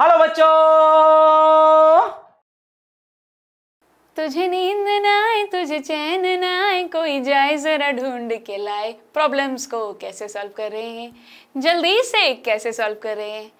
Hello बच्चों तुझे नींद ना आए तुझे चैन ना आए कोई जाए जरा ढूंढ के लाए प्रॉब्लम्स को कैसे सॉल्व कर रहे हैं जल्दी से कैसे सॉल्व कर रहे हैं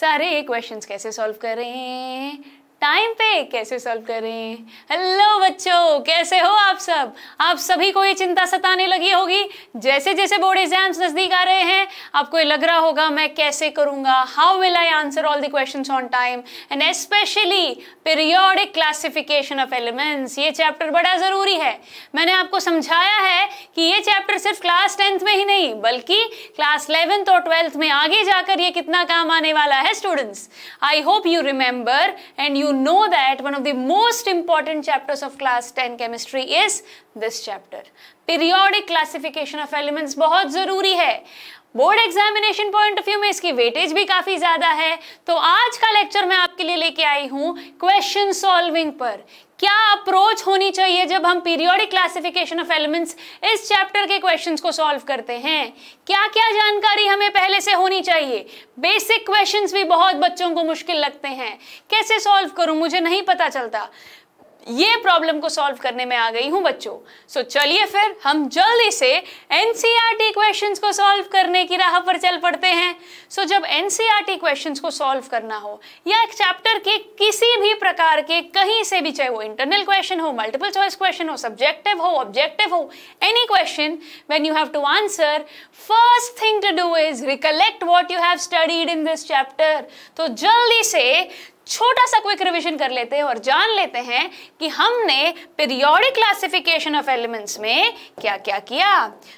सारे क्वेश्चंस कैसे सॉल्व कर रहे हैं टाइम पे कैसे सॉल्व करें हेलो बच्चों कैसे हो आप सब आप सभी को ये चिंता सताने लगी होगी जैसे जैसे बोर्ड एग्जाम्स नज़दीक आ रहे हैं आपको ये लग रहा होगा मैं कैसे करूंगा how will I answer all the question on time and especially periodic classification of elements ये चैप्टर बड़ा ज़रूरी है मैंने आपको समझाया है कि ये चैप्टर सिर्फ क्लास टेंथ में ही नहीं बल्कि क्लास इलेवेंथ और ट्वेल्थ में आगे जाकर ये कितना काम आने वाला है students I hope you remember and you you know that one of the most important chapters of class 10 chemistry is this chapter. Periodic classification of elements बहुत ज़रूरी है board examination point of view में इसकी weightage भी काफ़ी ज़्यादा है तो आज का लेक्चर मैं आपके लिए लेके आई हूँ क्वेश्चन सॉल्विंग पर क्या अप्रोच होनी चाहिए जब हम पीरियोडिक क्लासिफिकेशन ऑफ एलिमेंट्स इस चैप्टर के क्वेश्चंस को सॉल्व करते हैं क्या क्या जानकारी हमें पहले से होनी चाहिए बेसिक क्वेश्चंस भी बहुत बच्चों को मुश्किल लगते हैं कैसे सॉल्व करूं मुझे नहीं पता चलता ये प्रॉब्लम को सॉल्व करने में आ गई हूँ बच्चों सो so, चलिए फिर हम जल्दी से एनसीईआरटी क्वेश्चंस e को सॉल्व करने की राह पर चल पड़ते हैं सो so, जब एनसीईआरटी क्वेश्चंस e को सॉल्व करना हो या एक चैप्टर के किसी भी प्रकार के कहीं से भी चाहे वो इंटरनल क्वेश्चन हो मल्टीपल चॉइस क्वेश्चन हो सब्जेक्टिव हो ऑब्जेक्टिव हो any question when you have to answer first thing to do is recollect what you have studied in this chapter तो जल्दी से छोटा सा क्विक रिवीजन कर लेते हैं और जान लेते हैं कि हमने पीरियोडिक क्लासिफिकेशन ऑफ एलिमेंट्स में क्या क्या किया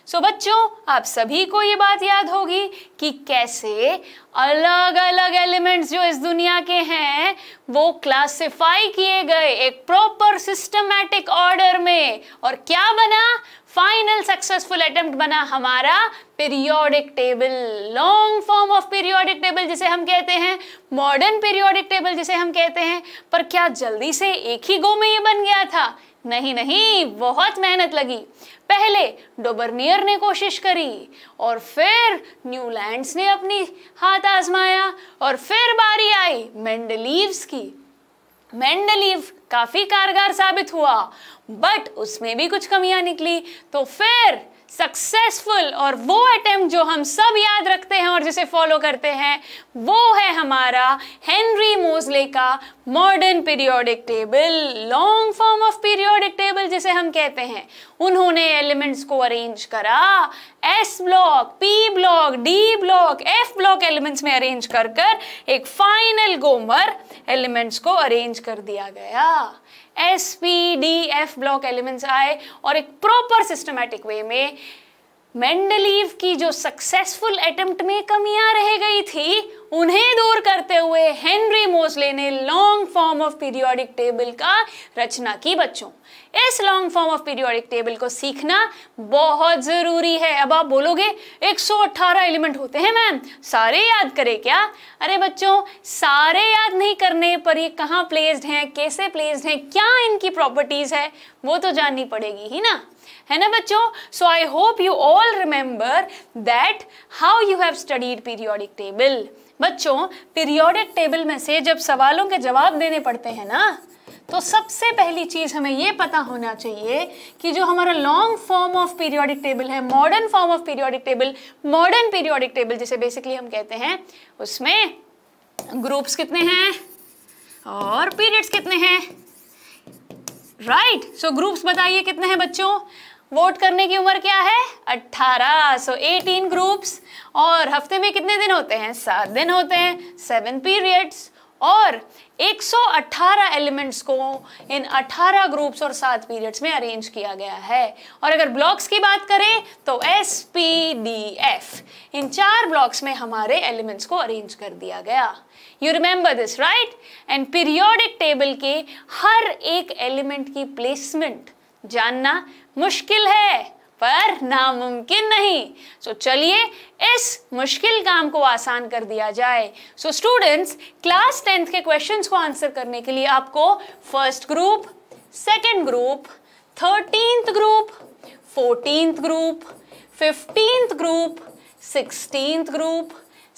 सो so, बच्चों आप सभी को ये बात याद होगी कि कैसे अलग अलग एलिमेंट्स जो इस दुनिया के हैं वो क्लासिफाई किए गए एक प्रॉपर सिस्टमैटिक ऑर्डर में और क्या बना फाइनल सक्सेसफुल अटेम्प्ट बना हमारा periodic table long form of periodic table जिसे हम कहते हैं मॉडर्न पीरियोडिक टेबल जिसे हम कहते हैं पर क्या जल्दी से एक ही गो में ये बन गया था नहीं नहीं बहुत मेहनत लगी पहले डोबरनियर ने कोशिश करी और फिर न्यूलैंड्स ने अपनी हाथ आजमाया और फिर बारी आई मेंडलीव्स की मेंडलीव काफी कारगर साबित हुआ बट उसमें भी कुछ कमियां निकली तो फिर सक्सेसफुल और वो अटेम्प्ट जो हम सब याद रखते हैं और जिसे फॉलो करते हैं वो है हमारा हेनरी मोजले का modern periodic table long form of periodic table जिसे हम कहते हैं उन्होंने एलिमेंट्स को अरेंज करा S block P block D block F block elements में अरेंज कर कर एक फाइनल गोमर एलिमेंट्स को अरेंज कर दिया गया S P D F block elements आए और एक प्रॉपर सिस्टमैटिक वे में मेंडलीव की जो सक्सेसफुल अटेम्प्ट में कमियां रह गई थी उन्हें दूर करते हुए हेनरी मोसले ने long form of periodic table का रचना की बच्चों इस long form of periodic table को सीखना बहुत ज़रूरी है अब आप बोलोगे 118 एलिमेंट होते हैं मैम सारे याद करें क्या अरे बच्चों सारे याद नहीं करने पर ये कहाँ प्लेस्ड हैं कैसे प्लेस्ड हैं क्या इनकी प्रॉपर्टीज़ है वो तो जाननी पड़ेगी ही ना है ना बच्चों so I hope you all remember that how you have studied periodic table बच्चों पीरियोडिक टेबल में से जब सवालों के जवाब देने पड़ते हैं ना तो सबसे पहली चीज़ हमें ये पता होना चाहिए कि जो हमारा long form of periodic table है modern form of periodic table modern periodic table जिसे बेसिकली हम कहते हैं उसमें ग्रुप्स कितने हैं और पीरियड्स कितने हैं राइट सो ग्रुप्स बताइए कितने हैं बच्चों वोट करने की उम्र क्या है 18 सो एटीन ग्रुप्स और हफ्ते में कितने दिन होते हैं सात दिन होते हैं सेवन पीरियड्स और 118 एलिमेंट्स को इन 18 ग्रुप्स और सात पीरियड्स में अरेंज किया गया है और अगर ब्लॉक्स की बात करें तो एस पी डी एफ इन चार ब्लॉक्स में हमारे एलिमेंट्स को अरेंज कर दिया गया you remember this right and periodic table के हर एक एलिमेंट की प्लेसमेंट जानना मुश्किल है पर नामुमकिन नहीं सो so, चलिए इस मुश्किल काम को आसान कर दिया जाए सो स्टूडेंट्स क्लास टेंथ के क्वेश्चंस को आंसर करने के लिए आपको first group second group thirteenth group fourteenth group fifteenth group sixteenth group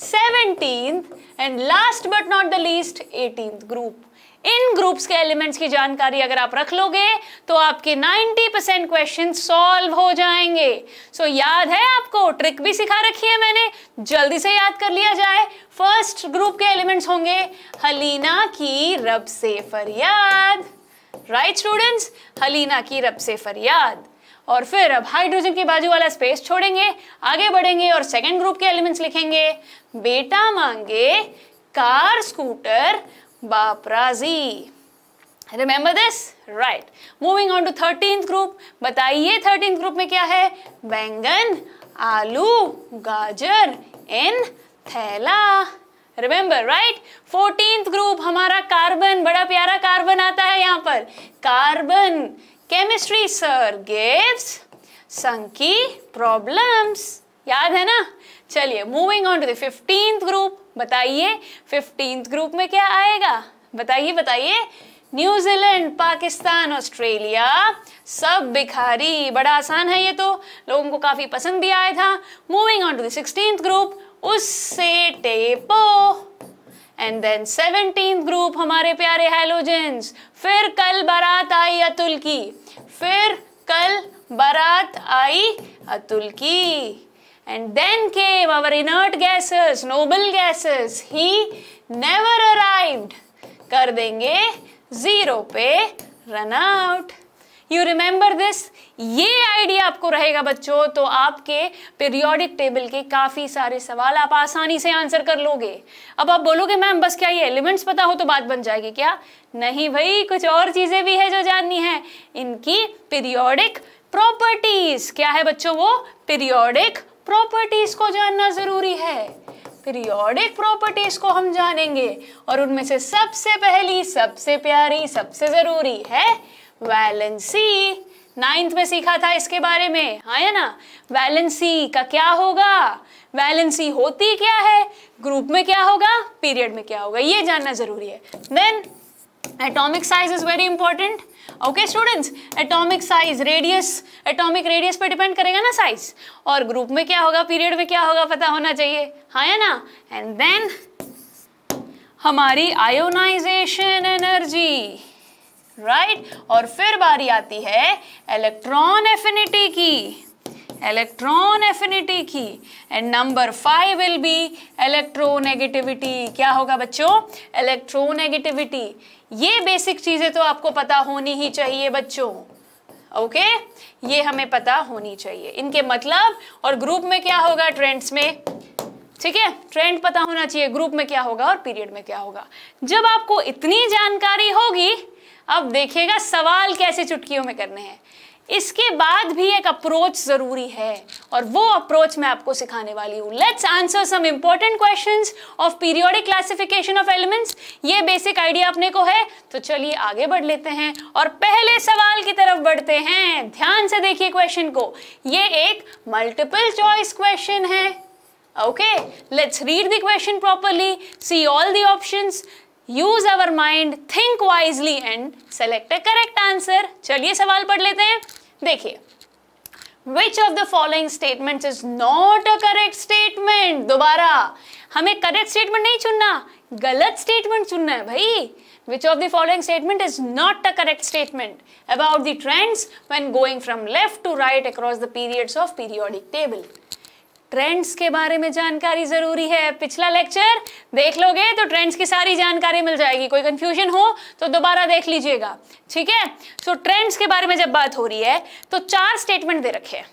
seventeen and last but not the least eighteen group इन ग्रुप्स के एलिमेंट्स की जानकारी अगर आप रख लोगे तो आपके 90 परसेंट क्वेश्चन सॉल्व हो जाएंगे सो so, याद है आपको ट्रिक भी सिखा रखी है मैंने जल्दी से याद कर लिया जाए फर्स्ट ग्रुप के एलिमेंट्स होंगे हलीना की रब से फरियाद राइट स्टूडेंट्स हलीना की रब से फरियाद और फिर अब हाइड्रोजन के बाजू वाला स्पेस छोड़ेंगे आगे बढ़ेंगे और सेकेंड ग्रुप के एलिमेंट्स लिखेंगे बेटा मांगे कार स्कूटर बापराजी remember this right moving on to thirteenth group बताइए थर्टींथ ग्रुप में क्या है बैंगन आलू गाजर इन थैला रिमेंबर राइट फोर्टींथ ग्रुप हमारा कार्बन बड़ा प्यारा कार्बन आता है यहाँ पर कार्बन केमिस्ट्री सर गिव्स संकी प्रॉब्लम्स याद है ना चलिए moving on to the group बताइए फिफ्टींथ ग्रुप में क्या आएगा बताइए बताइए न्यूजीलैंड पाकिस्तान ऑस्ट्रेलिया सब भिखारी बड़ा आसान है ये तो लोगों को काफी पसंद भी आया था moving on to sixteen group उससे टेपो एंड देन सेवनटीन ग्रुप हमारे प्यारे हेलोजेंस फिर कल बारात आई अतुल की फिर कल बारात आई अतुल की And then came our inert gases, noble gases. He never arrived. कर देंगे जीरो पे run out you remember this ये आइडिया आपको रहेगा बच्चों तो आपके पीरियोडिक टेबल के काफ़ी सारे सवाल आप आसानी से आंसर कर लोगे अब आप बोलोगे मैम बस क्या ये एलिमेंट्स पता हो तो बात बन जाएगी क्या नहीं भाई कुछ और चीज़ें भी है जो जाननी है इनकी पीरियोडिक प्रॉपर्टीज़ क्या है बच्चों वो पीरियोडिक प्रॉपर्टीज को जानना जरूरी है पीरियोडिक प्रॉपर्टीज को हम जानेंगे और उनमें से सबसे पहली सबसे प्यारी सबसे जरूरी है वैलेंसी नाइन्थ में सीखा था इसके बारे में हाँ या ना वैलेंसी का क्या होगा वैलेंसी होती क्या है ग्रुप में क्या होगा पीरियड में क्या होगा ये जानना जरूरी है then atomic size is very important okay students atomic size radius atomic radius पे डिपेंड करेगा ना साइज और ग्रुप में क्या होगा पीरियड में क्या होगा पता होना चाहिए हाँ या ना एंड देन हमारी आयोनाइजेशन एनर्जी राइट और फिर बारी आती है इलेक्ट्रॉन एफिनिटी की इलेक्ट्रॉन एफिनिटी की and number five will be electronegativity क्या होगा बच्चों इलेक्ट्रोनेगेटिविटी ये बेसिक चीज़ें तो आपको पता होनी ही चाहिए बच्चों ओके okay? ये हमें पता होनी चाहिए इनके मतलब और ग्रुप में क्या होगा ट्रेंड्स में ठीक है ट्रेंड पता होना चाहिए ग्रुप में क्या होगा और पीरियड में क्या होगा जब आपको इतनी जानकारी होगी अब देखिएगा सवाल कैसे चुटकियों में करने हैं इसके बाद भी एक अप्रोच जरूरी है और वो अप्रोच मैं आपको सिखाने वाली हूं let's answer some important question of periodic classification of elements ये बेसिक आइडिया अपने को है तो चलिए आगे बढ़ लेते हैं और पहले सवाल की तरफ बढ़ते हैं ध्यान से देखिए क्वेश्चन को ये एक मल्टीपल चॉइस क्वेश्चन है okay let's read the question properly see all the option use our mind think wisely and select a correct answer चलिए सवाल पढ़ लेते हैं देखिए which of the following statement is not a correct statement दोबारा हमें correct statement नहीं चुनना गलत स्टेटमेंट चुनना है भाई which of the following statement is not a correct statement about the trends when going from left to right across the periods of periodic table trends के बारे में जानकारी जरूरी है पिछला लेक्चर देख लोगे तो ट्रेंड्स की सारी जानकारी मिल जाएगी कोई कंफ्यूजन हो तो दोबारा देख लीजिएगा ठीक है सो ट्रेंड्स के बारे में जब बात हो रही है तो चार स्टेटमेंट दे रखे हैं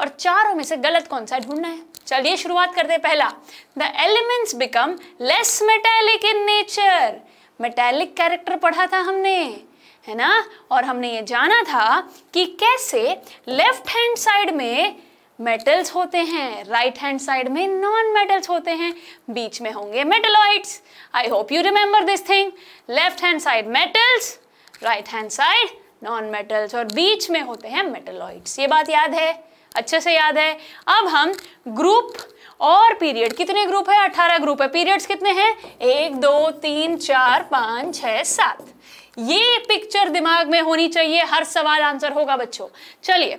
और चारों में से गलत कौन सा ढूंढना है चलिए शुरुआत करते हैं पहला the elements become less metallic in nature metallic character पढ़ा था हमने है ना और हमने ये जाना था कि कैसे लेफ्ट हैंड साइड में मेटल्स होते हैं राइट हैंड साइड में नॉन मेटल्स होते हैं बीच में होंगे metalloids I hope you remember this thing left hand side metals right hand side non metals और बीच में होते हैं मेटलॉइड्स ये बात याद है अच्छे से याद है अब हम ग्रुप और पीरियड कितने ग्रुप है अठारह ग्रुप है पीरियड्स कितने हैं एक दो तीन चार पाँच छः सात ये पिक्चर दिमाग में होनी चाहिए हर सवाल आंसर होगा बच्चों चलिए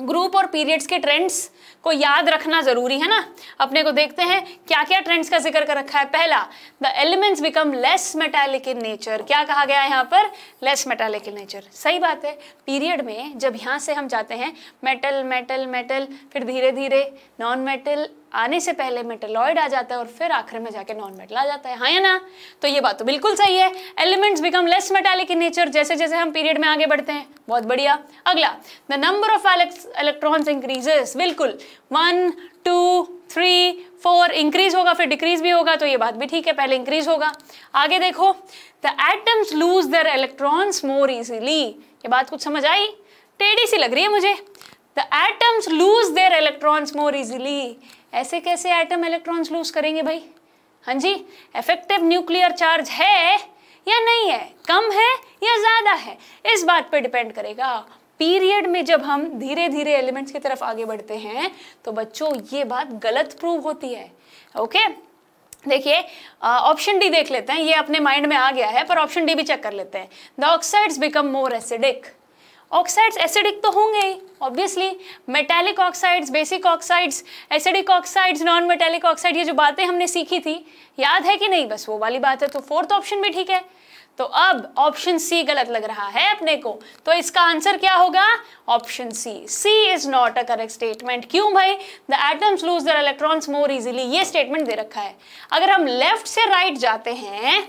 ग्रुप और पीरियड्स के ट्रेंड्स को याद रखना जरूरी है ना अपने को देखते हैं क्या क्या ट्रेंड्स का जिक्र कर रखा है पहला the elements become less metallic in nature क्या कहा गया है यहाँ पर लेस मेटालिक इन नेचर सही बात है पीरियड में जब यहाँ से हम जाते हैं मेटल मेटल मेटल फिर धीरे धीरे नॉन मेटल आने से पहले मेटेलॉइड आ जाता है और फिर आखिर में जाके नॉन मेटल आ जाता है हाँ या ना तो ये बात तो बिल्कुल सही है elements become less metallic in nature जैसे जैसे हम पीरियड में आगे बढ़ते हैं बहुत बढ़िया अगला the number of electrons increases बिल्कुल one two three four increase होगा फिर डिक्रीज भी होगा तो ये बात भी ठीक है पहले इंक्रीज होगा आगे देखो the atoms lose their electrons more easily ये बात कुछ समझ आई टेढ़ी सी लग रही है मुझे the atoms lose their electrons more easily ऐसे कैसे एटम इलेक्ट्रॉन्स लूज करेंगे भाई हाँ जी इफेक्टिव न्यूक्लियर चार्ज है या नहीं है कम है या ज़्यादा है इस बात पर डिपेंड करेगा पीरियड में जब हम धीरे धीरे एलिमेंट्स की तरफ आगे बढ़ते हैं तो बच्चों ये बात गलत प्रूव होती है ओके देखिए ऑप्शन डी देख लेते हैं ये अपने माइंड में आ गया है पर ऑप्शन डी भी चेक कर लेते हैं the oxides become more acidic oxides acidic तो होंगे ही obviously metallic oxides basic oxides acidic oxides non metallic oxide ये जो बातें हमने सीखी थी याद है कि नहीं बस वो वाली बात है तो फोर्थ ऑप्शन भी ठीक है तो अब ऑप्शन सी गलत लग रहा है अपने को तो इसका आंसर क्या होगा option C C is not a correct statement क्यों भाई the atoms lose their electrons more easily ये स्टेटमेंट दे रखा है अगर हम लेफ्ट से राइट right जाते हैं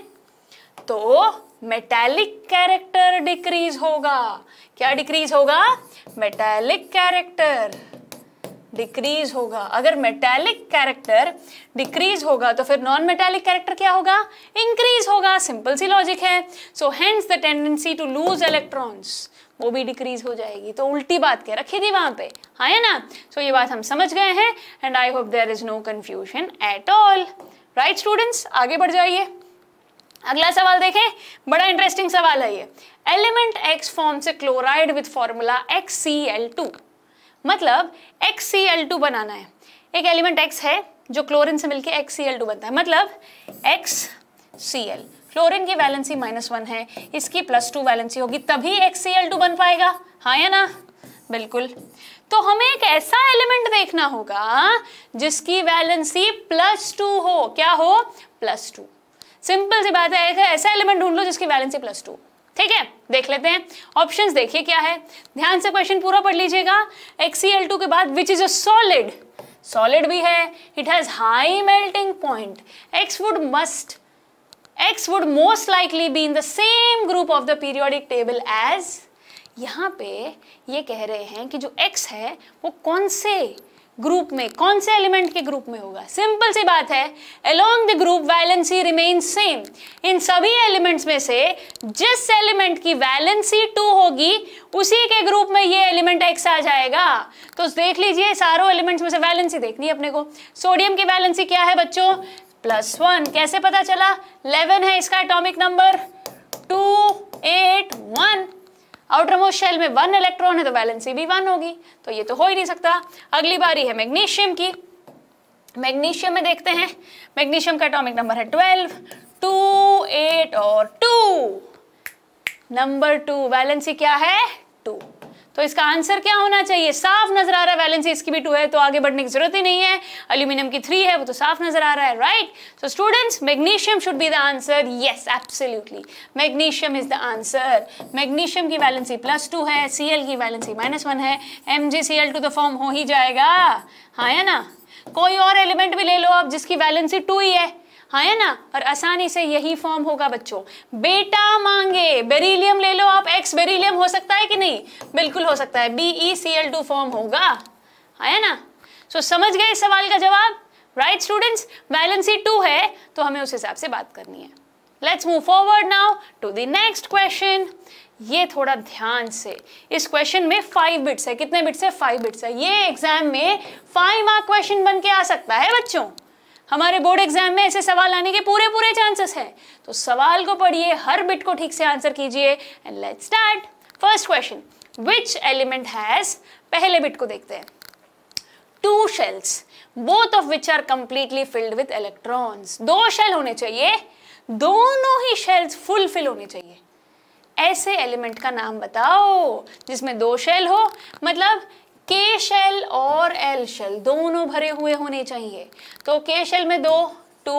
तो मेटेलिक कैरेक्टर डिक्रीज होगा क्या डिक्रीज होगा मेटेलिक कैरेक्टर डिक्रीज होगा अगर मेटेलिक कैरेक्टर डिक्रीज होगा तो फिर नॉन मेटेलिक कैरेक्टर क्या होगा इंक्रीज होगा सिंपल सी लॉजिक है so hence the tendency to lose electrons वो भी डिक्रीज हो जाएगी तो उल्टी बात कह रखी थी वहां पे हाँ है ना सो so, ये बात हम समझ गए हैं and I hope there is no confusion at all right students आगे बढ़ जाइए अगला सवाल देखें बड़ा इंटरेस्टिंग सवाल है ये एलिमेंट एक्स फॉर्म से chloride with formula X C L two मतलब एक्स सी एल टू बनाना है एक एलिमेंट एक्स है जो क्लोरिन से मिलकर एक्स सी एल टू बनता है मतलब एक्स सी एल क्लोरीन की वैलेंसी माइनस वन है इसकी प्लस टू वैलेंसी होगी तभी एक्स सी एल टू बन पाएगा हाँ या ना बिल्कुल तो हमें एक ऐसा एलिमेंट देखना होगा जिसकी वैलेंसी प्लस टू हो क्या हो प्लस टू सिंपल सी बात है एक ऐसा एलिमेंट ढूंढ लो जिसकी वैलेंसी प्लस टू ठीक है देख लेते हैं ऑप्शंस देखिए क्या है ध्यान से क्वेश्चन पूरा पढ़ लीजिएगा एक्सीएल टू e के बाद which is a solid solid भी है it has high melting point X would must X would most likely be in the same group of the periodic table as यहां पे ये कह रहे हैं कि जो एक्स है वो कौन से ग्रुप में कौन से एलिमेंट के ग्रुप में होगा सिंपल सी बात है along the group valency remain same इन सभी एलिमेंट्स में से जिस एलिमेंट की वैलेंसी टू होगी उसी के ग्रुप में ये एलिमेंट एक्स आ जाएगा तो देख लीजिए सारों एलिमेंट्स में से वैलेंसी देखनी है अपने को सोडियम की वैलेंसी क्या है बच्चों प्लस वन कैसे पता चला लेवन है इसका atomic number two eight one outer most shell में वन इलेक्ट्रॉन है तो वैलेंसी भी वन होगी तो ये तो हो ही नहीं सकता अगली बारी है मैग्नीशियम की मैग्नीशियम में देखते हैं मैग्नीशियम का एटॉमिक नंबर है ट्वेल्व टू एट और टू नंबर टू वैलेंसी क्या है टू तो इसका आंसर क्या होना चाहिए साफ नजर आ रहा है वैलेंसी इसकी भी टू है तो आगे बढ़ने की जरूरत ही नहीं है अल्यूमिनियम की थ्री है वो तो साफ नजर आ रहा है right so students magnesium should be the answer ये absolutely magnesium is the answer magnesium की वैलेंसी प्लस टू है सी की वैलेंसी माइनस वन है एम टू द फॉर्म हो ही जाएगा हाँ है ना कोई और एलिमेंट भी ले लो आप जिसकी वैलेंसी टू ही है हाँ या ना और आसानी से यही फॉर्म होगा बच्चों बेटा मांगे बेरिलियम ले लो आप एक्स बेरिलियम हो सकता है कि नहीं बिल्कुल हो सकता है B E C L two form होगा हाँ या ना सो so, समझ गए इस सवाल का जवाब राइट स्टूडेंट्स वैलेंसी टू है तो हमें उस हिसाब से बात करनी है let's move forward now to the next question ये थोड़ा ध्यान से इस क्वेश्चन में फाइव बिट्स है कितने बिट्स है फाइव बिट्स है ये एग्जाम में फाइव मार्क क्वेश्चन बन के आ सकता है बच्चों हमारे बोर्ड एग्जाम में ऐसे सवाल आने के पूरे पूरे चांसेस हैं तो सवाल को पढ़िए हर बिट को ठीक से आंसर कीजिए and let start first question which element has पहले बिट को देखते हैं two shells both of which are completely filled with electrons दो शेल होने चाहिए दोनों ही शेल्स फुलफिल होने चाहिए ऐसे एलिमेंट का नाम बताओ जिसमें दो शेल हो मतलब के शेल और एल शेल दोनों भरे हुए होने चाहिए तो के शेल में दो टू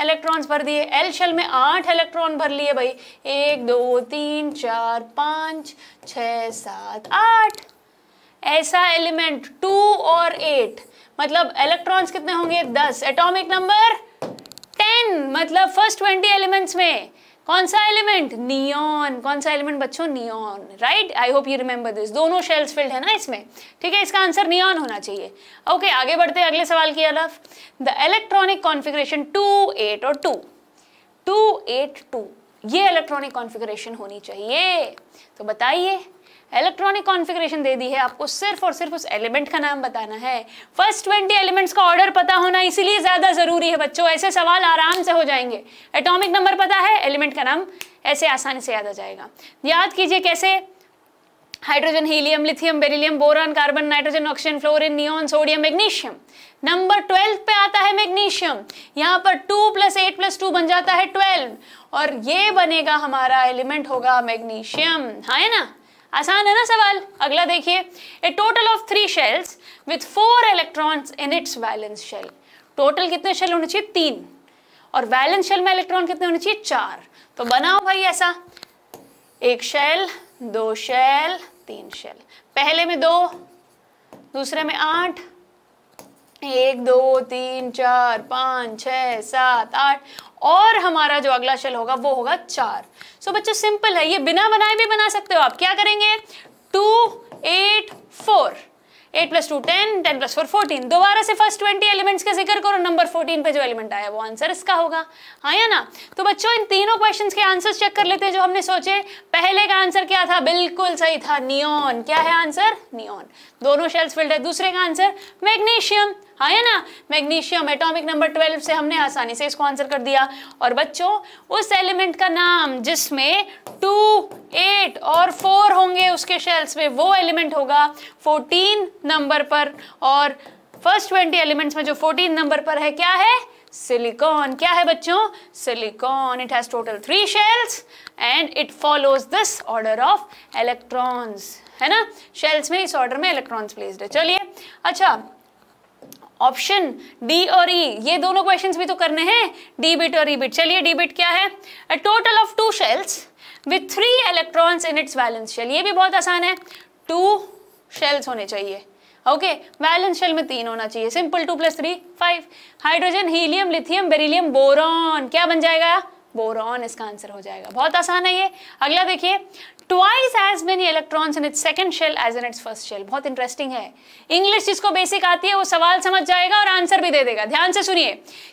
इलेक्ट्रॉन्स भर दिए एल शेल में आठ इलेक्ट्रॉन भर लिए भाई एक दो तीन चार पाँच छ सात आठ ऐसा एलिमेंट टू और एट मतलब इलेक्ट्रॉन्स कितने होंगे दस एटॉमिक नंबर टेन मतलब फर्स्ट ट्वेंटी एलिमेंट्स में कौन सा एलिमेंट नियॉन कौन सा एलिमेंट बच्चों neon right I hope you remember this दोनों शेल्स फिल्ड है ना इसमें ठीक है इसका आंसर नियॉन होना चाहिए ओके okay, आगे बढ़ते अगले सवाल की अलफ the electronic configuration two eight और टू टू एट टू ये इलेक्ट्रॉनिक कॉन्फिग्रेशन होनी चाहिए तो बताइए इलेक्ट्रॉनिक कॉन्फ़िगरेशन दे दी है आपको सिर्फ और सिर्फ उस एलिमेंट का नाम बताना है फर्स्ट ट्वेंटी एलिमेंट्स का ऑर्डर पता होना इसीलिए ज़्यादा ज़रूरी है बच्चों ऐसे सवाल आराम से हो जाएंगे एटॉमिक नंबर पता है एलिमेंट का नाम ऐसे आसानी से याद आ जाएगा याद कीजिए कैसे hydrogen helium lithium beryllium boron carbon nitrogen oxygen fluorine neon sodium magnesium number twelve पे आता है मैग्नीशियम यहाँ पर two plus eight plus two बन जाता है ट्वेल्व और ये बनेगा हमारा एलिमेंट होगा मैग्नीशियम हाँ है ना आसान है ना सवाल अगला देखिए a total of three shells with four electrons in its valence shell total कितने शेल होने चाहिए तीन और वैलेंस शेल में इलेक्ट्रॉन कितने होने चाहिए चार तो बनाओ भाई ऐसा एक शेल दो शेल तीन शेल पहले में दो दूसरे में आठ एक दो तीन चार पाँच छ सात आठ और हमारा जो अगला शेल होगा वो होगा चार सो so, बच्चों सिंपल है ये बिना बनाए भी बना सकते हो आप क्या करेंगे two eight four eight plus two ten ten plus four fourteen दोबारा से फर्स्ट ट्वेंटी एलिमेंट्स का जिक्र करो नंबर फोर्टीन पे जो एलिमेंट आया वो आंसर इसका होगा हाँ या ना तो बच्चों इन तीनों क्वेश्चंस के आंसर चेक कर लेते हैं जो हमने सोचे पहले का आंसर क्या था बिल्कुल सही था नियॉन क्या है आंसर नियॉन दोनों शेल्स फिल्ड है दूसरे का आंसर मैग्नीशियम हाँ है ना मैग्नीशियम एटॉमिक नंबर ट्वेल्व से हमने आसानी से इसको आंसर कर दिया और बच्चों उस एलिमेंट का नाम जिसमें टू एट और फोर होंगे उसके शेल्स में वो एलिमेंट होगा फोर्टीन नंबर पर और फर्स्ट ट्वेंटी एलिमेंट्स में जो फोर्टीन नंबर पर है क्या है सिलिकॉन क्या है बच्चों silicon it has total three shells and it follows this order of electrons है ना शेल्स में इस ऑर्डर में इलेक्ट्रॉन्स प्लेस्ड है चलिए अच्छा ऑप्शन डी और ई e, ये दोनों क्वेश्चंस भी तो करने हैं डीबिट बिट और ईबिट चलिए डीबिट क्या है a total of two shells with three electrons in its valence shell ये भी बहुत आसान है टू शेल्स होने चाहिए ओके वैलेंस शेल में तीन होना चाहिए simple two plus three five hydrogen helium lithium beryllium boron क्या बन जाएगा बोरॉन इसका आंसर हो जाएगा बहुत आसान है ये अगला देखिए twice as many electrons in its second shell as in its first shell बहुत इंटरेस्टिंग है इंग्लिश जिसको बेसिक आती है वो सवाल समझ जाएगा और आंसर भी दे देगा ध्यान से सुनिए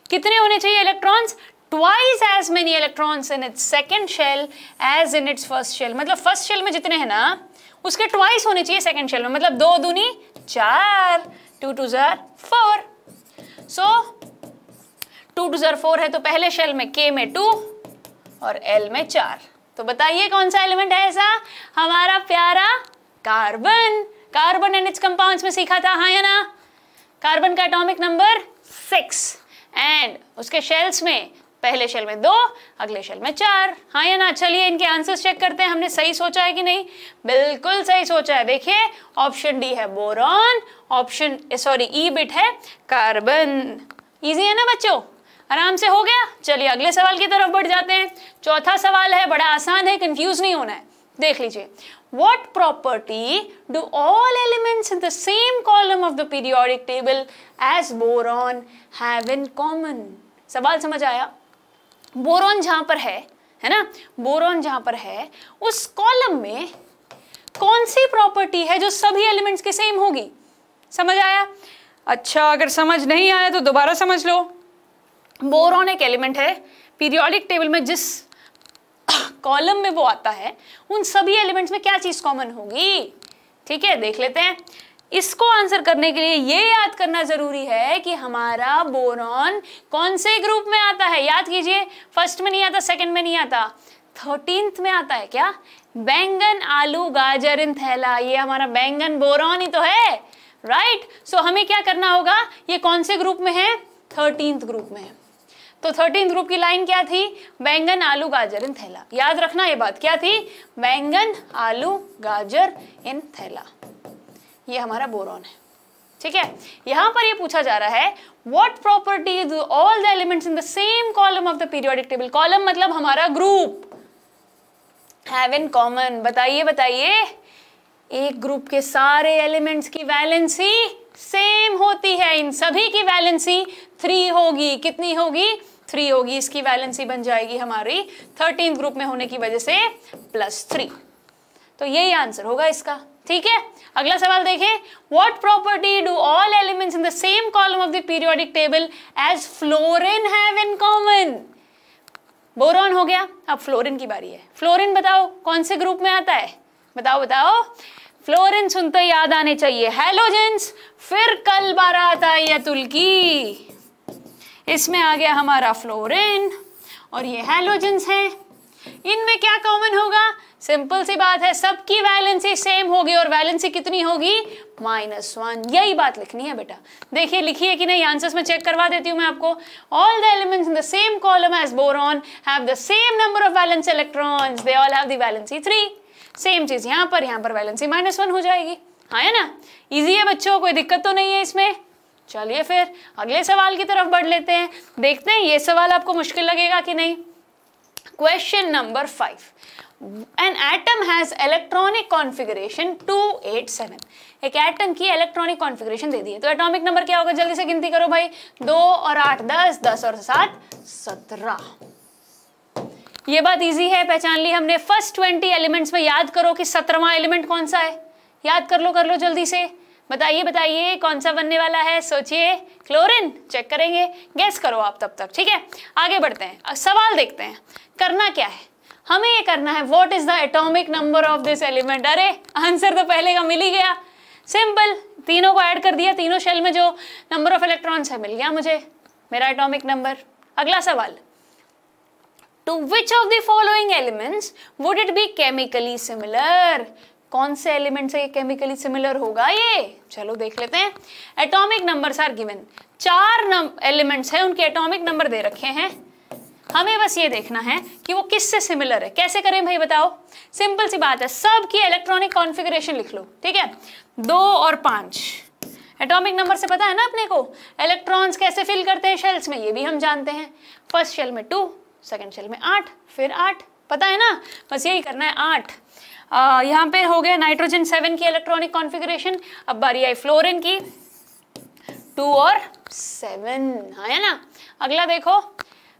कितने होने चाहिए electrons twice as many electrons in its second shell as in its first shell मतलब फर्स्ट शेल में जितने हैं ना उसके ट्वाइस होने चाहिए सेकेंड शेल में मतलब दो दूनी चार टू टू जार फोर सो टू टू जर फोर है तो पहले शेल में के में टू और एल में चार तो बताइए कौन सा एलिमेंट है ऐसा हमारा प्यारा carbon carbon and its compounds में सीखा था हाँ या ना कार्बन का एटॉमिक नंबर सिक्स एंड उसके शेल्स में पहले शेल में दो अगले शेल में चार हाँ या ना चलिए इनके आंसर्स चेक करते हैं हमने सही सोचा है कि नहीं बिल्कुल सही सोचा है देखिए ऑप्शन डी है boron option sorry E bit है कार्बन इजी है ना बच्चों आराम से हो गया चलिए अगले सवाल की तरफ बढ़ जाते हैं चौथा सवाल है बड़ा आसान है कंफ्यूज नहीं होना है देख लीजिए what property do all elements in the same column of the periodic table as boron have in common सवाल समझ आया बोरॉन जहां पर है है ना बोरॉन जहां पर है उस कॉलम में कौन सी प्रॉपर्टी है जो सभी एलिमेंट्स के सेम होगी समझ आया अच्छा अगर समझ नहीं आया तो दोबारा समझ लो बोरॉन एक एलिमेंट है पीरियोडिक टेबल में जिस कॉलम में वो आता है उन सभी एलिमेंट्स में क्या चीज कॉमन होगी ठीक है देख लेते हैं इसको आंसर करने के लिए ये याद करना जरूरी है कि हमारा बोरॉन कौन से ग्रुप में आता है याद कीजिए फर्स्ट में नहीं आता सेकंड में नहीं आता थर्टींथ में आता है क्या बैंगन आलू गाजर इन थैला ये हमारा बैंगन बोरॉन ही तो है राइट सो so, हमें क्या करना होगा ये कौन से ग्रुप में है थर्टींथ ग्रुप में है तो थर्टीन ग्रुप की लाइन क्या थी बैंगन आलू गाजर इन थैला याद रखना ये बात क्या थी बैंगन आलू गाजर इन थैला ये हमारा बोरॉन है ठीक है यहां पर ये पूछा जा रहा है what properties all the elements in the same column of the periodic table column मतलब हमारा ग्रुप हैव इन कॉमन बताइए बताइए एक ग्रुप के सारे एलिमेंट्स की वैलेंसी सेम होती है इन सभी की वैलेंसी थ्री होगी कितनी होगी थ्री होगी इसकी वैलेंसी बन जाएगी हमारी थर्टीन ग्रुप में होने की वजह से प्लस थ्री तो यही आंसर होगा इसका ठीक है अगला सवाल देखें what property do all elements in the same column of the periodic table as fluorine have in common boron हो गया अब फ्लोरिन की बारी है फ्लोरिन बताओ कौन से ग्रुप में आता है बताओ बताओ फ्लोरिन सुनते याद आने चाहिए हेलोजेंस फिर कल बारह आता है अतुल की इसमें आ गया हमारा फ्लोरिन और ये हेलोजेंस है इनमें क्या कॉमन होगा सिंपल सी बात है सबकी वैलेंसी सेम होगी और वैलेंसी कितनी होगी माइनस वन यही बात लिखनी है बेटा देखिए लिखिए कि नहीं आंसर्स में चेक करवा देती हूं मैं आपको all the elements in the same column as boron have the same number of valence electrons they all have the valency three same चीज़ यहां पर यहां पर वैलेंसी माइनस वन हो जाएगी हाँ है ना इजी है बच्चों कोई दिक्कत तो नहीं है इसमें चलिए फिर अगले सवाल की तरफ बढ़ लेते हैं देखते हैं ये सवाल आपको मुश्किल लगेगा कि नहीं question number five an atom has electronic configuration 287 एक एटम की इलेक्ट्रॉनिक कॉन्फ़िगरेशन दे दी है तो एटॉमिक नंबर क्या होगा जल्दी से गिनती करो भाई दो और आठ दस दस और सात सत्रह ये बात इजी है पहचान ली हमने फर्स्ट ट्वेंटी एलिमेंट्स में याद करो कि सत्रहवा एलिमेंट कौन सा है याद कर लो कर लो जल्दी से बताइए बताइए कौन सा बनने वाला है सोचिए क्लोरीन चेक करेंगे गैस करो आप तब तक ठीक है आगे बढ़ते हैं सवाल देखते हैं करना क्या है हमें ये करना है what is the atomic number of this element अरे आंसर तो पहले का मिल ही गया सिंपल तीनों को ऐड कर दिया तीनों शेल में जो नंबर ऑफ इलेक्ट्रॉन्स है मिल गया मुझे मेरा एटॉमिक नंबर अगला सवाल two which of the following elements would it be chemically similar कौन से एलिमेंट से ये केमिकली सिमिलर होगा ये चलो देख लेते हैं एटॉमिक नंबर्स आर गिवन चार एलिमेंट्स हैं उनके एटॉमिक नंबर दे रखे हैं हमें बस ये देखना है कि वो किससे सिमिलर है कैसे करें भाई बताओ सिंपल सी बात है सब की इलेक्ट्रॉनिक कॉन्फ़िगरेशन लिख लो ठीक है दो और पाँच एटॉमिक नंबर से पता है ना अपने को इलेक्ट्रॉन्स कैसे फिल करते हैं शेल्स में ये भी हम जानते हैं फर्स्ट शेल में टू सेकेंड शेल में आठ फिर आठ पता है ना बस यही करना है आठ यहाँ पे हो गया नाइट्रोजन सेवन की इलेक्ट्रॉनिक कॉन्फिग्रेशन अब बारी आई फ्लोरिन की टू और सेवन हाँ, है ना अगला देखो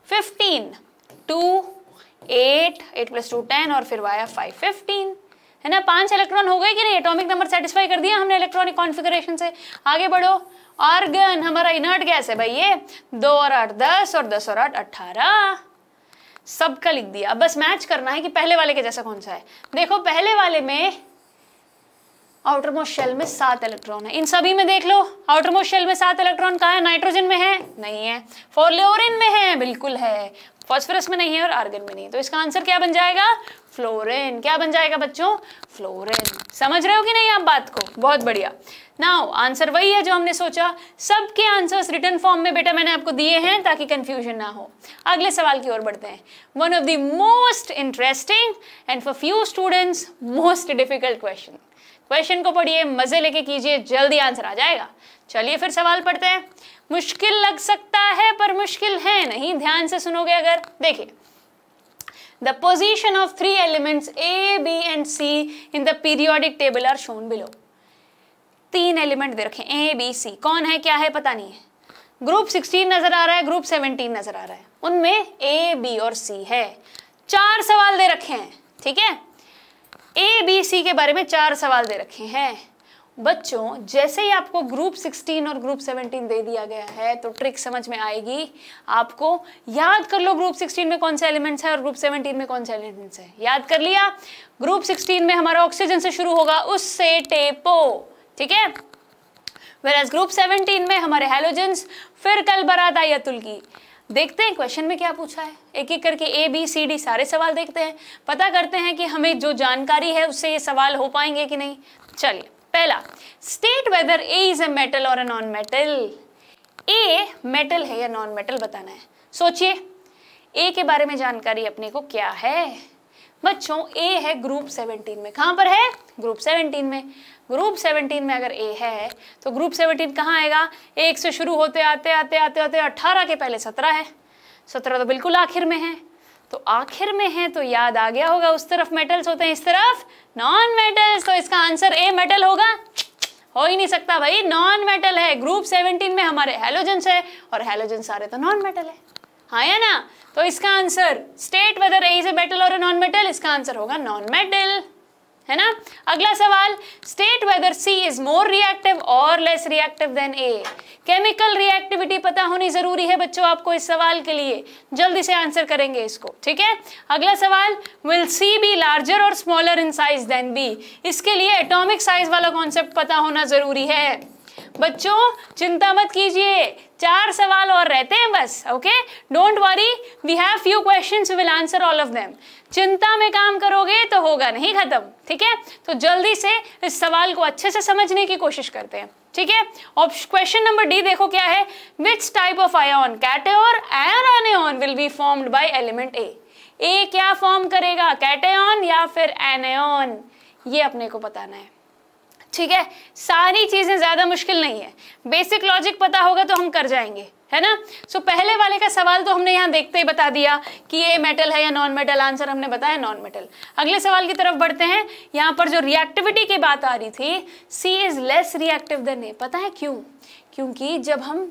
fifteen two eight eight plus two ten और फिर वाया फाइव फिफ्टीन है ना पांच इलेक्ट्रॉन हो गए कि नहीं एटॉमिक नंबर सेटिस्फाई कर दिया हमने इलेक्ट्रॉनिक कॉन्फिगरेशन से आगे बढ़ो आर्गन हमारा इनर्ट गैस है भाई ये दो और आठ दस और दस और आठ अट्ठारह सबका लिख दिया अब बस मैच करना है कि पहले वाले के जैसा कौन सा है देखो पहले वाले में आउटर मोस्ट शेल में सात इलेक्ट्रॉन है इन सभी में देख लो आउटर मोस्ट शेल में सात इलेक्ट्रॉन कहा है नाइट्रोजन में है नहीं है फोरलोरिन में है बिल्कुल है फॉस्फोरस में नहीं है और आर्गन में नहीं है तो इसका आंसर क्या बन जाएगा फ्लोरिन क्या बन जाएगा बच्चों फ्लोरिन समझ रहे हो कि नहीं आप बात को बहुत बढ़िया नाउ आंसर वही है जो हमने सोचा सबके आंसर्स रिटर्न फॉर्म में बेटा मैंने आपको दिए हैं ताकि कंफ्यूजन ना हो अगले सवाल की ओर बढ़ते हैं one of the most interesting and for few students most difficult question question को पढ़िए मजे लेके कीजिए जल्दी आंसर आ जाएगा चलिए फिर सवाल पढ़ते हैं मुश्किल लग सकता है पर मुश्किल है नहीं ध्यान से सुनोगे अगर देखिए the position of three element A B and C in the periodic table are shown below तीन एलिमेंट दे रखे ए बी सी कौन है क्या है पता नहीं है ग्रुप 16 नजर आ रहा है ग्रुप 17 नजर आ रहा है उनमें ए बी और सी है चार सवाल दे रखे हैं ठीक है ए बी सी के बारे में चार सवाल दे रखे हैं बच्चों जैसे ही आपको ग्रुप 16 और ग्रुप 17 दे दिया गया है तो ट्रिक समझ में आएगी आपको याद कर लो ग्रुप 16 में कौन से एलिमेंट्स हैं और ग्रुप 17 में कौन से एलिमेंट्स हैं याद कर लिया ग्रुप 16 में हमारा ऑक्सीजन से शुरू होगा उससे टेपो ठीक है वेर एज ग्रुप 17 में हमारे हेलोजेंस फिर कल बरात आई अतुल की देखते हैं क्वेश्चन में क्या पूछा है एक एक करके ए बी सी डी सारे सवाल देखते हैं पता करते हैं कि हमें जो जानकारी है उससे ये सवाल हो पाएंगे कि नहीं चलिए पहला state whether A is a metal और a non metal A metal है या नॉन मेटल बताना है सोचिए ए के बारे में जानकारी अपने को क्या है बच्चों ए है ग्रुप 17 में कहाँ पर है ग्रुप 17 में ग्रुप 17 में अगर ए है तो ग्रुप 17 कहाँ आएगा एक से शुरू होते आते आते आते आते 18 के पहले 17 है 17 तो बिल्कुल आखिर में है तो आखिर में है तो याद आ गया होगा उस तरफ मेटल्स होते हैं इस तरफ नॉन मेटल्स तो इसका आंसर ए मेटल होगा हो ही नहीं सकता भाई नॉन मेटल है ग्रुप सेवनटीन में हमारे हेलोजेंस है और हेलोजेंस सारे तो नॉन मेटल है हाँ या ना तो इसका answer state whether A is a metal और नॉन मेटल इसका आंसर होगा नॉन मेटल है ना अगला सवाल state whether C is more reactive और less reactive than A chemical reactivity पता होनी जरूरी है बच्चों आपको इस सवाल के लिए जल्दी से आंसर करेंगे इसको ठीक है अगला सवाल विल सी बी लार्जर और smaller in size than B इसके लिए एटॉमिक साइज वाला कॉन्सेप्ट पता होना जरूरी है बच्चों चिंता मत कीजिए चार सवाल और रहते हैं बस okay don't worry we have few question will answer all of them चिंता में काम करोगे तो होगा नहीं खत्म ठीक है तो जल्दी से इस सवाल को अच्छे से समझने की कोशिश करते हैं ठीक है ऑप्शन क्वेश्चन नंबर डी देखो क्या है which type of ion cation anion will be formed by element A A क्या फॉर्म करेगा कैटेन या फिर एनेन ये अपने को बताना है ठीक है सारी चीज़ें ज़्यादा मुश्किल नहीं है बेसिक लॉजिक पता होगा तो हम कर जाएंगे है ना सो so, पहले वाले का सवाल तो हमने यहां देखते ही बता दिया कि ये मेटल है या नॉन मेटल आंसर हमने बताया नॉन मेटल अगले सवाल की तरफ बढ़ते हैं यहां पर जो रिएक्टिविटी की बात आ रही थी C is less reactive than A पता है क्यों क्योंकि जब हम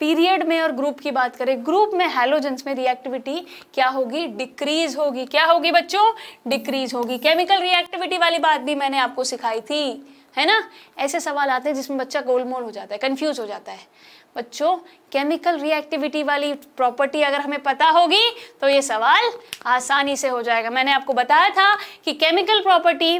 पीरियड में और ग्रुप की बात करें ग्रुप में हेलोजेंस में रिएक्टिविटी क्या होगी डिक्रीज होगी क्या होगी बच्चों डिक्रीज होगी केमिकल रिएक्टिविटी वाली बात भी मैंने आपको सिखाई थी है ना ऐसे सवाल आते हैं जिसमें बच्चा गोलमोल हो जाता है कंफ्यूज हो जाता है बच्चों केमिकल रिएक्टिविटी वाली प्रॉपर्टी अगर हमें पता होगी तो ये सवाल आसानी से हो जाएगा मैंने आपको बताया था कि केमिकल प्रॉपर्टी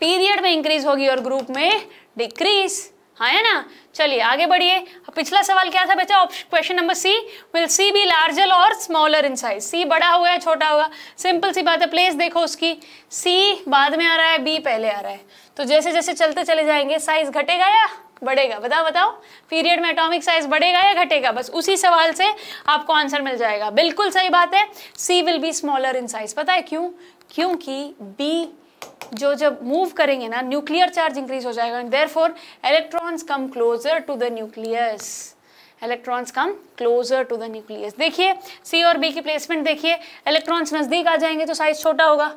पीरियड में इंक्रीज होगी और ग्रुप में डिक्रीज़ हाँ है ना चलिए आगे बढ़िए पिछला सवाल क्या था option question number C will C be larger और स्मॉलर इन साइज सी बड़ा होगा या छोटा होगा सिंपल सी बात है प्लेस देखो उसकी सी बाद में आ रहा है बी पहले आ रहा है तो जैसे जैसे चलते चले जाएंगे साइज घटेगा या बढ़ेगा बताओ बताओ पीरियड में एटॉमिक साइज बढ़ेगा या घटेगा बस उसी सवाल से आपको आंसर मिल जाएगा बिल्कुल सही बात है C will be smaller in size पता है क्यों क्योंकि बी जो जब मूव करेंगे ना न्यूक्लियर चार्ज इंक्रीज हो जाएगा and their electrons come closer to the nucleus electrons come closer to the nucleus देखिए सी और बी की प्लेसमेंट देखिए इलेक्ट्रॉन्स नज़दीक आ जाएंगे तो साइज छोटा होगा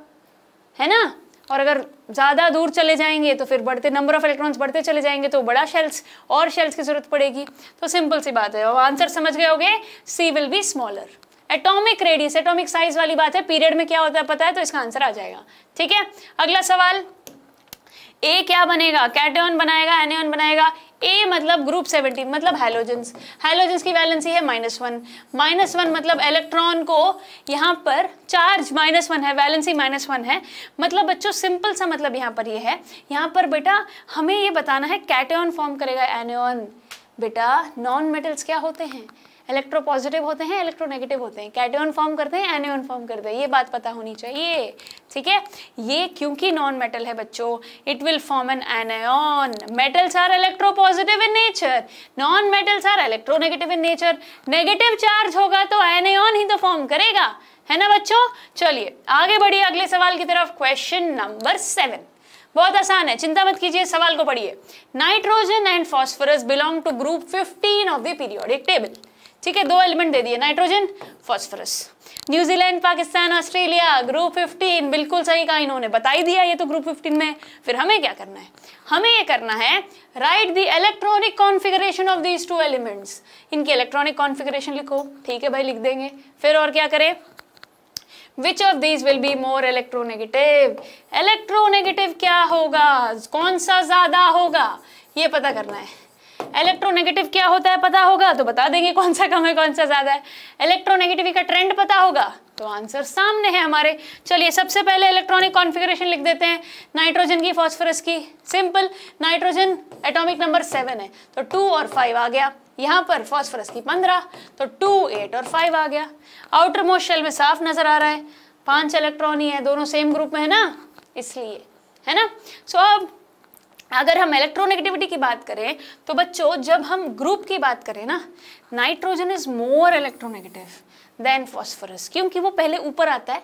है ना और अगर ज़्यादा दूर चले जाएंगे तो फिर बढ़ते नंबर ऑफ इलेक्ट्रॉन्स बढ़ते चले जाएंगे तो बड़ा शेल्स और शेल्स की ज़रूरत पड़ेगी तो सिंपल सी बात है और आंसर समझ गए होगे C will be smaller atomic radius atomic size वाली बात है पीरियड में क्या होता है पता है तो इसका आंसर आ जाएगा ठीक है अगला सवाल ए क्या बनेगा कैटेन बनाएगा एनियन बनाएगा ए मतलब ग्रुप सेवेंटीन मतलब हेलोजन्स हेलोजन्स की वैलेंसी है माइनस वन माइनस वन मतलब इलेक्ट्रॉन को यहाँ पर चार्ज माइनस वन है वैलेंसी माइनस वन है मतलब बच्चों सिंपल सा मतलब यहाँ पर ये यह है यहाँ पर बेटा हमें ये बताना है कैटेन फॉर्म करेगा एनियन बेटा नॉन मेटल्स क्या होते हैं इलेक्ट्रो पॉजिटिव होते हैं इलेक्ट्रोनेगेटिव होते हैं कैटोन फॉर्म करते हैं एनियन फॉर्म करते हैं ये बात पता होनी चाहिए ठीक है ये क्योंकि नॉन मेटल है बच्चों it will form an anion metals are electropositive in nature non metals are electronegative in nature negative charge होगा तो एनायन ही तो फॉर्म करेगा है ना बच्चों चलिए आगे बढ़िए अगले सवाल की तरफ क्वेश्चन नंबर सेवन बहुत आसान है चिंता मत कीजिए सवाल को पढ़िए nitrogen and phosphorus belong to group 15 of the periodic table ठीक है दो एलिमेंट दे दिए nitrogen phosphorus New Zealand Pakistan Australia group fifteen बिल्कुल सही कहा इन्होंने बता ही दिया ये तो ग्रुप फिफ्टीन में फिर हमें क्या करना है हमें ये करना है write the electronic configuration of these two elements इनकी इलेक्ट्रॉनिक कॉन्फिगरेशन लिखो ठीक है भाई लिख देंगे फिर और क्या करें which of these will be more electronegative electronegative क्या होगा कौन सा ज्यादा होगा ये पता करना है इलेक्ट्रोनेगेटिव क्या होता है पता होगा तो बता देंगे कौन सा कम है कौन सा ज़्यादा है इलेक्ट्रोनेगेटिव का ट्रेंड पता होगा तो आंसर सामने है हमारे चलिए सबसे पहले इलेक्ट्रॉनिक कॉन्फिगरेशन लिख देते हैं नाइट्रोजन की फास्फोरस की simple nitrogen atomic number seven है तो टू और फाइव आ गया यहाँ पर फास्फोरस की पंद्रह तो टू एट और फाइव आ गया आउटर मोशल में साफ नजर आ रहा है पांच इलेक्ट्रॉन ही है दोनों सेम ग्रुप में है ना इसलिए है ना सो so, अब अगर हम इलेक्ट्रोनेगेटिविटी की बात करें तो बच्चों जब हम ग्रुप की बात करें ना nitrogen is more electronegative than phosphorus क्योंकि वो पहले ऊपर आता है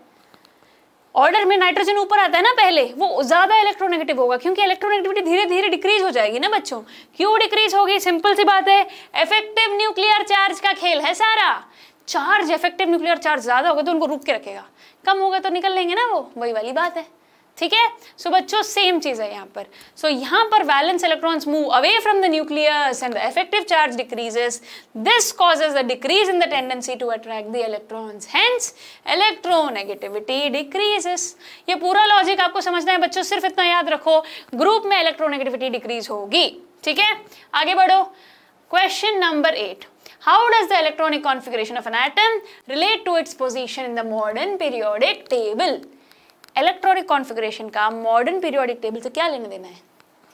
ऑर्डर में नाइट्रोजन ऊपर आता है ना पहले वो ज़्यादा इलेक्ट्रोनेगेटिव होगा क्योंकि इलेक्ट्रोनेगेटिविटी धीरे धीरे डिक्रीज हो जाएगी ना बच्चों क्यों डिक्रीज होगी सिंपल सी बात है इफेक्टिव न्यूक्लियर चार्ज का खेल है सारा चार्ज इफेक्टिव न्यूक्लियर चार्ज ज़्यादा होगा तो उनको रुक के रखेगा कम होगा तो निकल लेंगे ना वो वही वाली बात है ठीक है सो बच्चों सेम चीज है यहाँ पर सो so, यहाँ पर valence electrons move away from the nucleus and the effective charge decreases this causes the decrease in the tendency to attract the electrons hence electronegativity decreases ये पूरा लॉजिक आपको समझना है बच्चों सिर्फ इतना याद रखो ग्रुप में इलेक्ट्रोनेगेटिविटी डिक्रीज होगी ठीक है आगे बढ़ो question number eight how does the electronic configuration of an atom relate to its position in the modern periodic table electronic configuration का मॉडर्न पीरियोडिक टेबल से क्या लेने देना है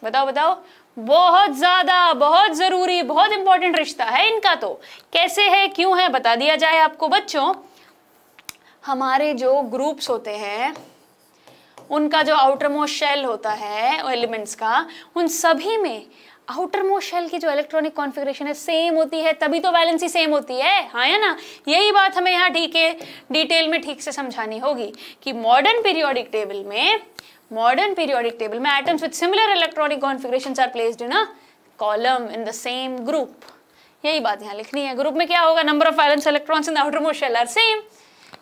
बताओ बताओ बहुत ज़्यादा बहुत ज़रूरी बहुत इंपॉर्टेंट रिश्ता है इनका तो कैसे है क्यों है बता दिया जाए आपको बच्चों हमारे जो ग्रुप्स होते हैं उनका जो आउटर मोस्ट शेल होता है एलिमेंट्स का उन सभी में आउटर मोस्ट शेल की जो इलेक्ट्रॉनिक कॉन्फ़िगरेशन है सेम होती है तभी तो वैलेंसी सेम होती है हाँ या ना यही बात हमें यहाँ ठीक है डिटेल में ठीक से समझानी होगी कि मॉडर्न पीरियोडिक टेबल में मॉडर्न पीरियोडिक टेबल में atoms with similar electronic configuration are placed in a column in the same group यही बात यहाँ लिखनी है ग्रुप में क्या होगा number of valence electrons in the outer most shell are same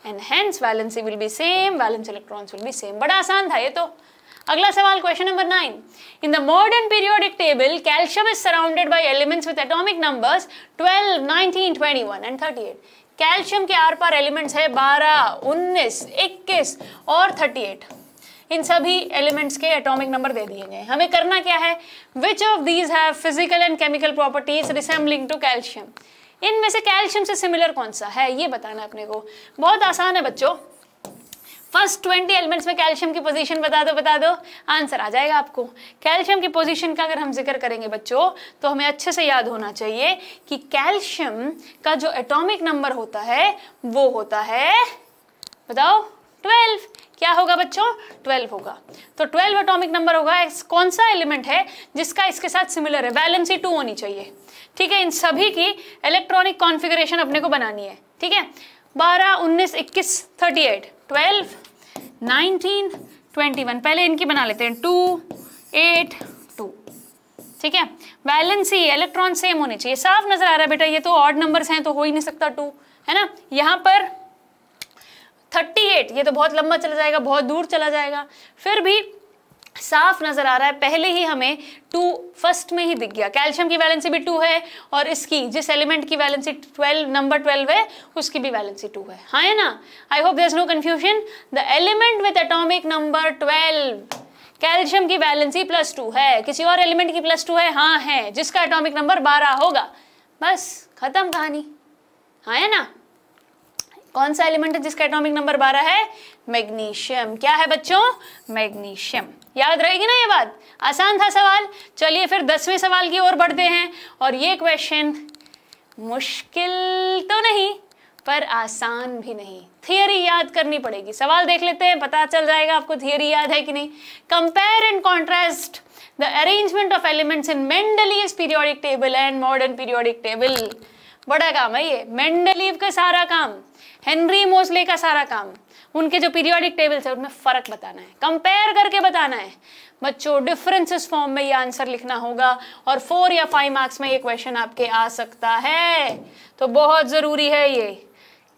and hence valency will be same valence electrons will be same बड़ा आसान था ये तो अगला सवाल question number nine in the modern periodic table calcium is surrounded by elements with atomic numbers nineteen twenty one and thirty eight calcium के आर पार एलिमेंट्स है बारह उन्नीस इक्कीस और थर्टी एट इन सभी एलिमेंट्स के एटॉमिक नंबर दे दिए गए हमें करना क्या है which of these have physical and chemical properties resembling to calcium इनमें से कैल्शियम से सिमिलर कौन सा है ये बताना अपने को बहुत आसान है बच्चों फर्स्ट ट्वेंटी एलिमेंट्स में कैल्शियम की पोजीशन बता दो बता दो आंसर आ जाएगा आपको कैल्शियम की पोजीशन का अगर हम जिक्र करेंगे बच्चों तो हमें अच्छे से याद होना चाहिए कि कैल्शियम का जो एटॉमिक नंबर होता है वो होता है बताओ ट्वेल्व क्या होगा बच्चों ट्वेल्व होगा तो ट्वेल्व एटॉमिक नंबर होगा कौन सा एलिमेंट है जिसका इसके साथ सिमिलर है बैलेंस ही टू होनी चाहिए ठीक है इन सभी की इलेक्ट्रॉनिक कॉन्फिगरेशन अपने को बनानी है ठीक है बारह उन्नीस इक्कीस thirty eight twelve nineteen twenty one पहले इनकी बना लेते हैं टू एट टू ठीक है बैलेंस ही इलेक्ट्रॉन सेम होने चाहिए साफ नजर आ रहा है बेटा ये तो ऑड नंबर्स हैं तो हो ही नहीं सकता टू है ना यहाँ पर थर्टी एट ये तो बहुत लंबा चला जाएगा बहुत दूर चला जाएगा फिर भी साफ नज़र आ रहा है पहले ही हमें टू फर्स्ट में ही दिख गया कैल्शियम की वैलेंसी भी टू है और इसकी जिस एलिमेंट की वैलेंसी ट्वेल्व नंबर ट्वेल्व है उसकी भी वैलेंसी टू है हाँ है ना I hope there is no confusion the element with atomic number twelve calcium की वैलेंसी प्लस टू है किसी और एलिमेंट की प्लस टू है हाँ है जिसका एटॉमिक नंबर बारह होगा बस खत्म कहानी हाँ है ना कौन सा एलिमेंट है जिसका एटॉमिक नंबर बारह है मैग्नीशियम क्या है बच्चों मैग्नीशियम याद रहेगी ना ये बात आसान था सवाल चलिए फिर दसवें सवाल की ओर बढ़ते हैं और ये क्वेश्चन मुश्किल तो नहीं पर आसान भी नहीं थियरी याद करनी पड़ेगी सवाल देख लेते हैं पता चल जाएगा आपको थियरी याद है कि नहीं compare and contrast the arrangement of elements in Mendeleev periodic table and modern periodic table बड़ा काम है ये मेंडलीव का सारा काम हेनरी मोसले का सारा काम उनके जो पीरियोडिक टेबल्स है उनमें फ़र्क बताना है कंपेयर करके बताना है बच्चों डिफरेंसेस फॉर्म में ये आंसर लिखना होगा और फोर या फाइव मार्क्स में ये क्वेश्चन आपके आ सकता है तो बहुत ज़रूरी है ये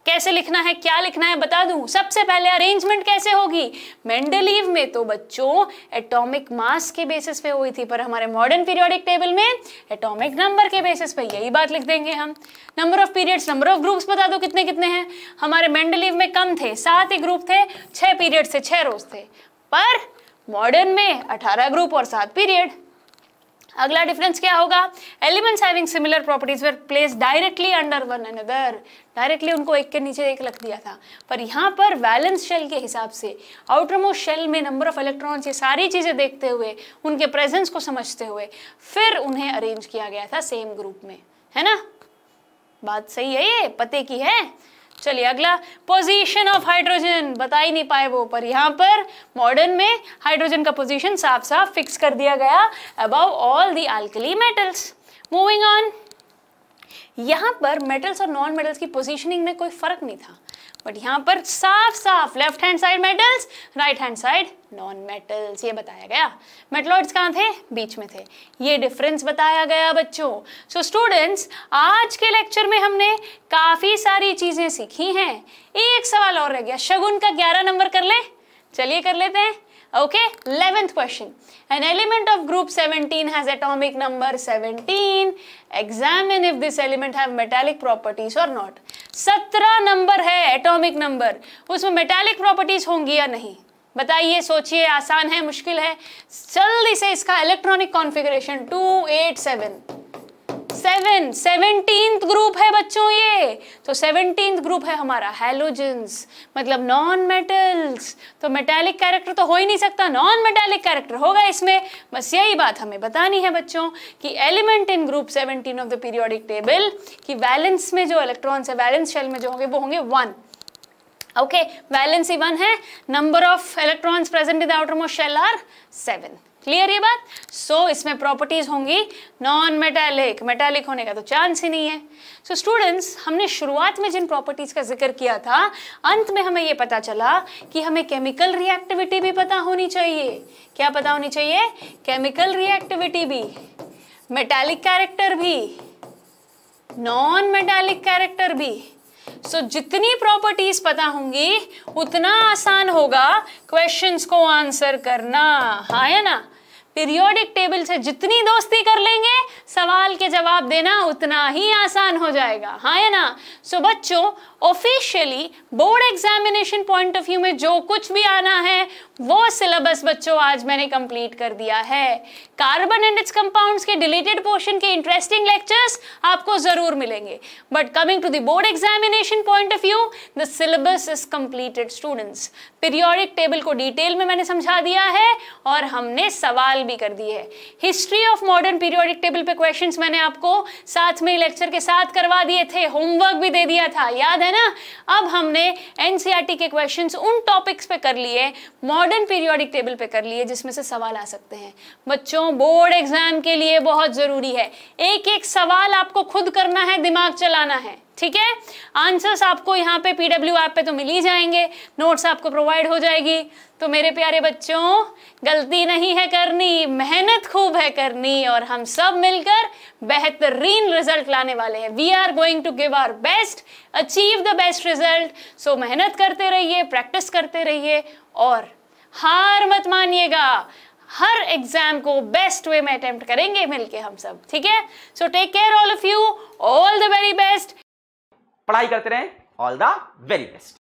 कैसे लिखना है क्या लिखना है बता दूं सबसे पहले अरेंजमेंट कैसे होगी मेंडलीव में तो बच्चों एटॉमिक मास के बेसिस पे हुई थी पर हमारे मॉडर्न पीरियोडिक टेबल में एटॉमिक नंबर के बेसिस पे यही बात लिख देंगे हम number of periods number of groups बता दो कितने कितने हैं हमारे मेंडलीव में कम थे सात ही ग्रुप थे छह पीरियड्स थे छह रोज थे पर मॉडर्न में अठारह ग्रुप और सात पीरियड अगला डिफरेंस क्या होगा elements having similar properties were placed directly under one another directly उनको एक के नीचे एक रख दिया था पर यहाँ पर वैलेंस शेल के हिसाब से आउटरमोस्ट शेल में नंबर ऑफ इलेक्ट्रॉन्स ये सारी चीज़ें देखते हुए उनके प्रेजेंस को समझते हुए फिर उन्हें अरेंज किया गया था सेम ग्रुप में है ना बात सही है ये पते की है चलिए अगला पोजीशन ऑफ हाइड्रोजन बता ही नहीं पाए वो पर यहाँ पर मॉडर्न में हाइड्रोजन का पोजीशन साफ साफ फिक्स कर दिया गया above all the alkali metals moving on यहाँ पर मेटल्स और नॉन मेटल्स की पोजीशनिंग में कोई फर्क नहीं था बट यहाँ पर साफ साफ left hand side metals right hand side non metals ये बताया गया मेटलॉइड्स कहाँ थे बीच में थे ये डिफरेंस बताया गया बच्चों सो so, स्टूडेंट्स आज के लेक्चर में हमने काफ़ी सारी चीज़ें सीखी हैं एक सवाल और रह गया शगुन का ग्यारह नंबर कर ले चलिए कर लेते हैं okay 11th question an element of group 17 has atomic number 17 examine if this element have metallic properties or not 17 number है atomic number उसमें metallic properties होंगी या नहीं बताइए सोचिए आसान है मुश्किल है जल्दी से इसका electronic configuration 287 seven seventeen group है बच्चों ये तो सेवनटीन ग्रुप है हमारा हेलोजेंस मतलब नॉन मेटल्स तो मेटेलिक कैरेक्टर तो हो ही नहीं सकता नॉन मेटेलिक कैरेक्टर होगा इसमें बस यही बात हमें बतानी है बच्चों कि element in group seventeen of the periodic table कि वैलेंस में जो इलेक्ट्रॉन्स है वैलेंस शेल में जो होंगे वो होंगे वन ओके वैलेंस ही वन है number of electrons present in the outer most shell are seven clear ये बात सो so, इसमें प्रॉपर्टीज होंगी नॉन मेटालिक मेटालिक होने का तो चांस ही नहीं है सो so, स्टूडेंट्स हमने शुरुआत में जिन प्रॉपर्टीज का जिक्र किया था अंत में हमें ये पता चला कि हमें केमिकल रिएक्टिविटी भी पता होनी चाहिए क्या पता होनी चाहिए केमिकल रिएक्टिविटी भी मेटालिक कैरेक्टर भी नॉन मेटालिक कैरेक्टर भी सो so, जितनी प्रॉपर्टीज पता होंगी उतना आसान होगा क्वेश्चंस को आंसर करना हा है ना पीरियोडिक टेबल से जितनी दोस्ती कर लेंगे सवाल के जवाब देना उतना ही आसान हो जाएगा हाँ है ना सो so, बच्चों officially board examination point of view में जो कुछ भी आना है वो सिलेबस बच्चों आज मैंने कंप्लीट कर दिया है कार्बन एंड इट्स कंपाउंड्स के डिलीटेड पोर्शन के इंटरेस्टिंग लेक्चर्स आपको जरूर मिलेंगे but coming to the board examination point of view the syllabus is completed students periodic table को डिटेल में मैंने समझा दिया है और हमने सवाल भी कर दिए है history of modern periodic table पे क्वेश्चंस मैंने आपको साथ में लेक्चर के साथ करवा दिए थे होमवर्क भी दे दिया था याद है है ना अब हमने एनसीईआरटी e के क्वेश्चंस उन टॉपिक्स पे कर लिए मॉडर्न पीरियोडिक टेबल पे कर लिए जिसमें से सवाल आ सकते हैं बच्चों बोर्ड एग्जाम के लिए बहुत ज़रूरी है एक एक सवाल आपको खुद करना है दिमाग चलाना है ठीक है आंसर्स आपको यहाँ पे पीडब्ल्यू ऐप पे तो मिल ही जाएंगे नोट्स आपको प्रोवाइड हो जाएगी तो मेरे प्यारे बच्चों गलती नहीं है करनी मेहनत खूब है करनी और हम सब मिलकर बेहतरीन रिजल्ट लाने वाले हैं we are going to give our best achieve the best result so मेहनत करते रहिए प्रैक्टिस करते रहिए और हार मत मानिएगा हर एग्जाम को बेस्ट वे में अटेम्प्ट करेंगे मिलके हम सब ठीक है so take care all of you all the very best पढ़ाई करते रहें ऑल द वेरी बेस्ट